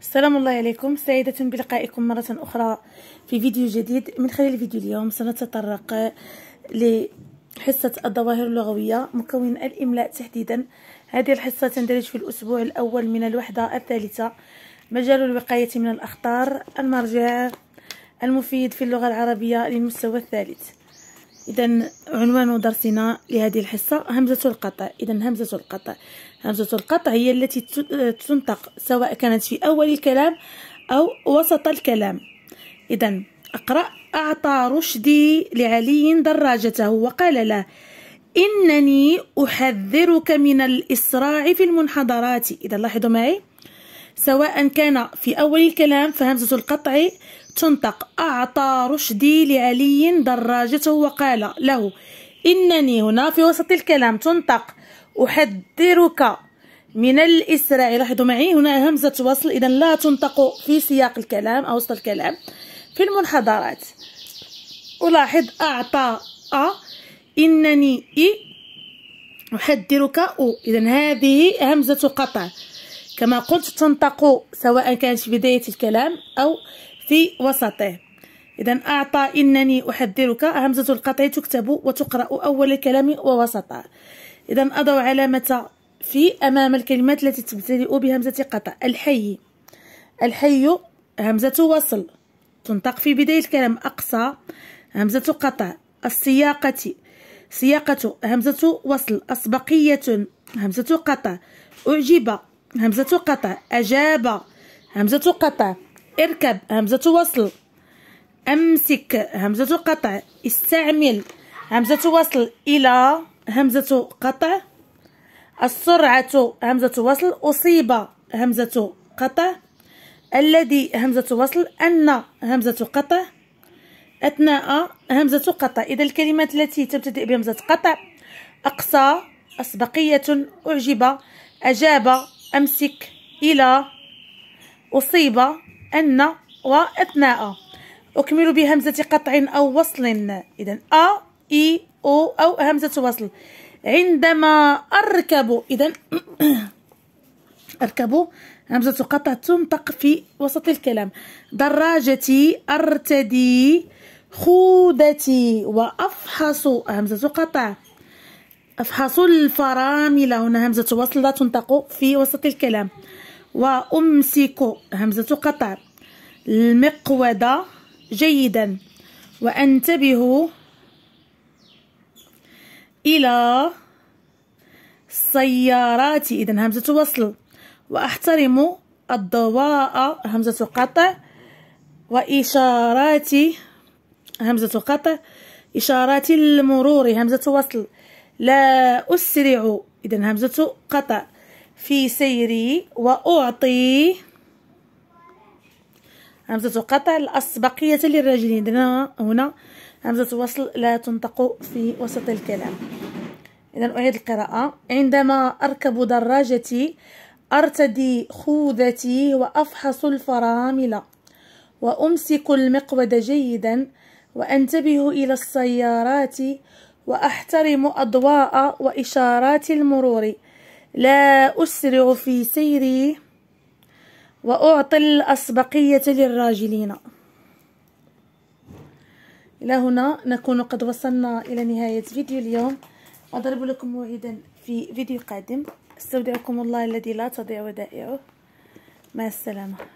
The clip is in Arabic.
السلام الله عليكم سعيدة بلقائكم مرة أخرى في فيديو جديد من خلال فيديو اليوم سنتطرق لحصة الظواهر اللغوية مكون الإملاء تحديدا هذه الحصة تندرج في الأسبوع الأول من الوحدة الثالثة مجال الوقاية من الأخطار المرجع المفيد في اللغة العربية للمستوى الثالث اذا عنوان درسنا لهذه الحصه همزه القطع اذا همزه القطع همزه القطع هي التي تنطق سواء كانت في اول الكلام او وسط الكلام اذا اقرا اعطى رشدي لعلي دراجته وقال له انني احذرك من الاسراع في المنحدرات اذا لاحظوا معي سواء كان في اول الكلام فهمزه القطع تنطق أعطى رشدي لعلي دراجته وقال له إنني هنا في وسط الكلام تنطق أحذرك من الإسراء لاحظوا معي هنا همزة وصل إذا لا تنطق في سياق الكلام أو وسط الكلام في المنحدرات ألاحظ أعطى أ إنني إي أحذرك أو إذا هذه همزة قطع كما قلت تنطق سواء كانت في بداية الكلام أو في وسطه إذا أعطى إنني أحذرك همزة القطع تكتب وتقرأ أول الكلام ووسطه إذا أضع علامة في أمام الكلمات التي تبتدئ بهمزة قطع الحي الحي همزة وصل تنطق في بداية الكلام أقصى همزة قطع السياقة سياقة همزة وصل أسبقية همزة قطع أعجب همزة قطع أجاب همزة قطع اركب همزة وصل أمسك همزة قطع استعمل همزة وصل إلى همزة قطع السرعة همزة وصل أصيب همزة قطع الذي همزة وصل أن همزة قطع أثناء همزة قطع إذا الكلمات التي تبتدئ بهمزة قطع أقصى أسبقية أعجب أجاب أمسك إلى أصيب أن وأثناء أكمل بهمزة قطع أو وصل إذا أ إي أو أو همزة وصل عندما أركب إذا أركب همزة قطع تنطق في وسط الكلام دراجتي أرتدي خودتي وأفحص همزة قطع أفحص الفرامل هنا همزة وصل لا تنطق في وسط الكلام وأمسك همزة قطع المقود جيدا وأنتبه إلى السيارات إذا همزة وصل وأحترم الضواء همزة قطع وإشارات همزة قطع إشارات المرور همزة وصل لا أسرع إذا همزة قطع في سيري وأعطي همزة قطع الأسبقية للرجلين درنا هنا همزة وصل لا تنطق في وسط الكلام إذا أعيد القراءة عندما أركب دراجتي أرتدي خوذتي وأفحص الفرامل وأمسك المقود جيدا وأنتبه إلى السيارات وأحترم أضواء وإشارات المرور لا أسرع في سيري وأعطي الأسبقية للراجلين إلى هنا نكون قد وصلنا إلى نهاية فيديو اليوم أضرب لكم موعدا في فيديو قادم استودعكم الله الذي لا تضيع ودائعه مع السلامه